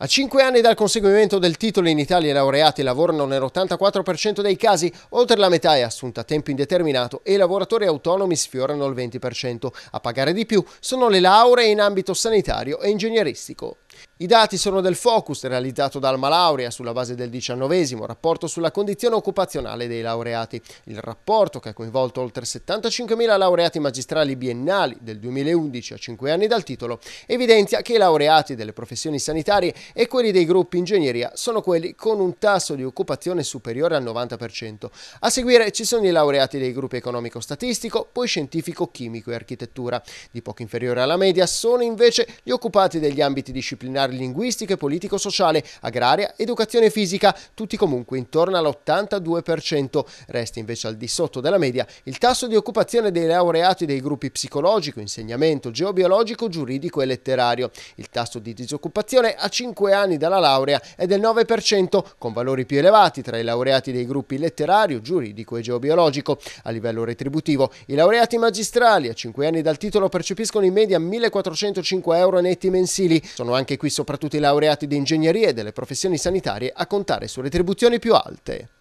A cinque anni dal conseguimento del titolo in Italia i laureati lavorano nell'84% dei casi, oltre la metà è assunta a tempo indeterminato e i lavoratori autonomi sfiorano il 20%. A pagare di più sono le lauree in ambito sanitario e ingegneristico. I dati sono del Focus realizzato dal Alma sulla base del diciannovesimo rapporto sulla condizione occupazionale dei laureati. Il rapporto, che ha coinvolto oltre 75.000 laureati magistrali biennali del 2011 a 5 anni dal titolo, evidenzia che i laureati delle professioni sanitarie e quelli dei gruppi ingegneria sono quelli con un tasso di occupazione superiore al 90%. A seguire ci sono i laureati dei gruppi economico-statistico, poi scientifico, chimico e architettura. Di poco inferiore alla media sono invece gli occupati degli ambiti disciplinari particolari e politico-sociale, agraria, educazione fisica, tutti comunque intorno all'82%. Resta invece al di sotto della media il tasso di occupazione dei laureati dei gruppi psicologico, insegnamento, geobiologico, giuridico e letterario. Il tasso di disoccupazione a 5 anni dalla laurea è del 9%, con valori più elevati tra i laureati dei gruppi letterario, giuridico e geobiologico. A livello retributivo, i laureati magistrali a 5 anni dal titolo percepiscono in media 1.405 euro netti mensili. Sono anche qui soprattutto i laureati di ingegneria e delle professioni sanitarie a contare su retribuzioni più alte.